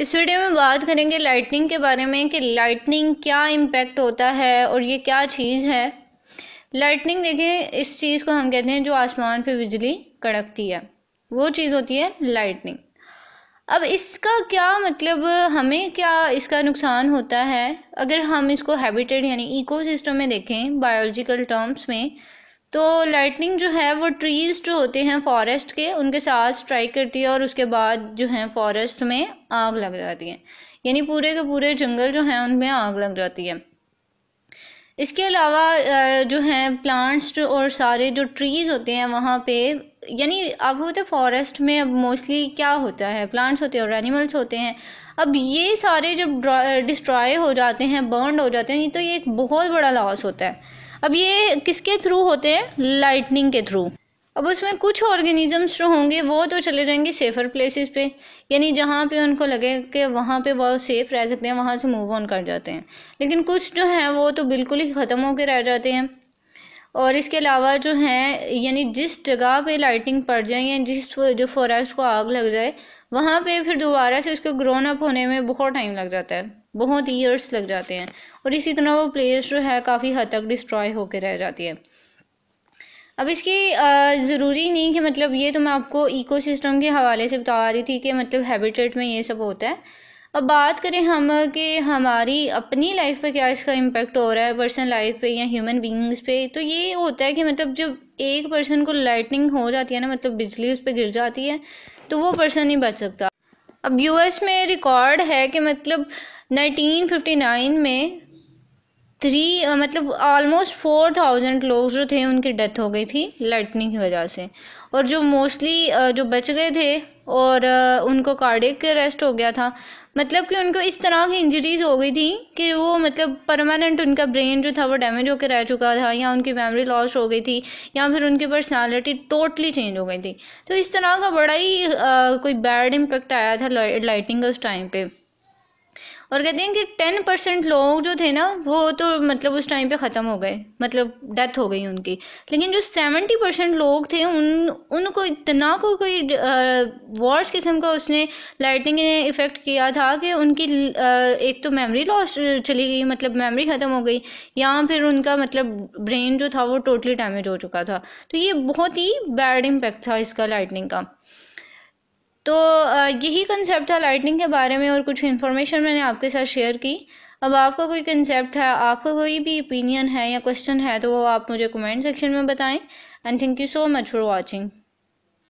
इस वीडियो में बात करेंगे लाइटनिंग के बारे में कि लाइटनिंग क्या इम्पैक्ट होता है और ये क्या चीज़ है लाइटनिंग देखें इस चीज़ को हम कहते हैं जो आसमान पे बिजली कड़कती है वो चीज़ होती है लाइटनिंग अब इसका क्या मतलब हमें क्या इसका नुकसान होता है अगर हम इसको हैबिटेड यानी इकोसिस्टम में देखें बायोलॉजिकल टर्म्स में तो लाइटनिंग जो है वो ट्रीज़ जो होते हैं फॉरेस्ट के उनके साथ स्ट्राइक करती है और उसके बाद जो है फॉरेस्ट में आग लग जाती है यानी पूरे के पूरे जंगल जो हैं उनमें आग लग जाती है इसके अलावा जो हैं प्लांट्स और सारे जो ट्रीज़ होते हैं वहाँ पे यानी आप होते फॉरेस्ट में अब मोस्टली क्या होता है प्लांट्स होते हैं और एनिमल्स होते हैं अब ये सारे जब डिस्ट्रॉय हो जाते हैं बर्न हो जाते हैं तो ये एक बहुत बड़ा लॉस होता है अब ये किसके थ्रू होते हैं लाइटनिंग के थ्रू अब उसमें कुछ ऑर्गेनिजम्स जो होंगे वो तो चले जाएंगे सेफ़र प्लेसेस पे यानी जहाँ पे उनको लगे कि वहाँ पे बहुत सेफ़ रह सकते हैं वहाँ से मूव ऑन कर जाते हैं लेकिन कुछ जो हैं वो तो बिल्कुल ही ख़त्म होकर रह जाते हैं और इसके अलावा जो हैं यानी जिस जगह पे लाइटिंग पड़ जाए या जिस जो फॉरेस्ट को आग लग जाए वहाँ पे फिर दोबारा से उसको ग्रोन अप होने में बहुत टाइम लग जाता है बहुत ईयर्स लग जाते हैं और इसी तरह वो प्लेस जो है काफ़ी हद तक डिस्ट्रॉय होकर रह जाती है अब इसकी ज़रूरी नहीं कि मतलब ये तो मैं आपको इकोसिस्टम के हवाले से बता रही थी कि मतलब हैबिटेट में ये सब होता है अब बात करें हम कि हमारी अपनी लाइफ पे क्या इसका इम्पेक्ट हो रहा है पर्सनल लाइफ पे या ह्यूमन बींग्स पे तो ये होता है कि मतलब जब एक पर्सन को लाइटनिंग हो जाती है ना मतलब बिजली उस पर गिर जाती है तो वो पर्सन नहीं बच सकता अब यूएस में रिकॉर्ड है कि मतलब 1959 में थ्री uh, मतलब ऑलमोस्ट फोर थाउजेंड लोग जो थे उनकी डेथ हो गई थी लाइटनिंग की वजह से और जो मोस्टली uh, जो बच गए थे और uh, उनको कार्डिक अरेस्ट हो गया था मतलब कि उनको इस तरह की इंजरीज हो गई थी कि वो मतलब परमानेंट उनका ब्रेन जो था वो डैमेज होकर रह चुका था या उनकी मेमोरी लॉस हो गई थी या फिर उनकी पर्सनालिटी टोटली चेंज हो गई थी तो इस तरह का बड़ा ही आ, कोई बैड इम्पेक्ट आया था लाइटिंग का उस टाइम पर और कहते हैं कि टेन परसेंट लोग जो थे ना वो तो मतलब उस टाइम पे ख़त्म हो गए मतलब डेथ हो गई उनकी लेकिन जो सेवेंटी परसेंट लोग थे उन उनको इतना को कोई वर्स किस्म का उसने लाइटिंग ने इफ़ेक्ट किया था कि उनकी आ, एक तो मेमोरी लॉस चली गई मतलब मेमोरी ख़त्म हो गई या फिर उनका मतलब ब्रेन जो था वो टोटली डैमेज हो चुका था तो ये बहुत ही बैड इम्पेक्ट था इसका लाइटनिंग का तो यही कंसेप्ट था लाइटनिंग के बारे में और कुछ इन्फॉर्मेशन मैंने आपके साथ शेयर की अब आपका कोई कंसेप्ट है आपका कोई भी ओपिनियन है या क्वेश्चन है तो वो आप मुझे कमेंट सेक्शन में बताएं and thank you so much for watching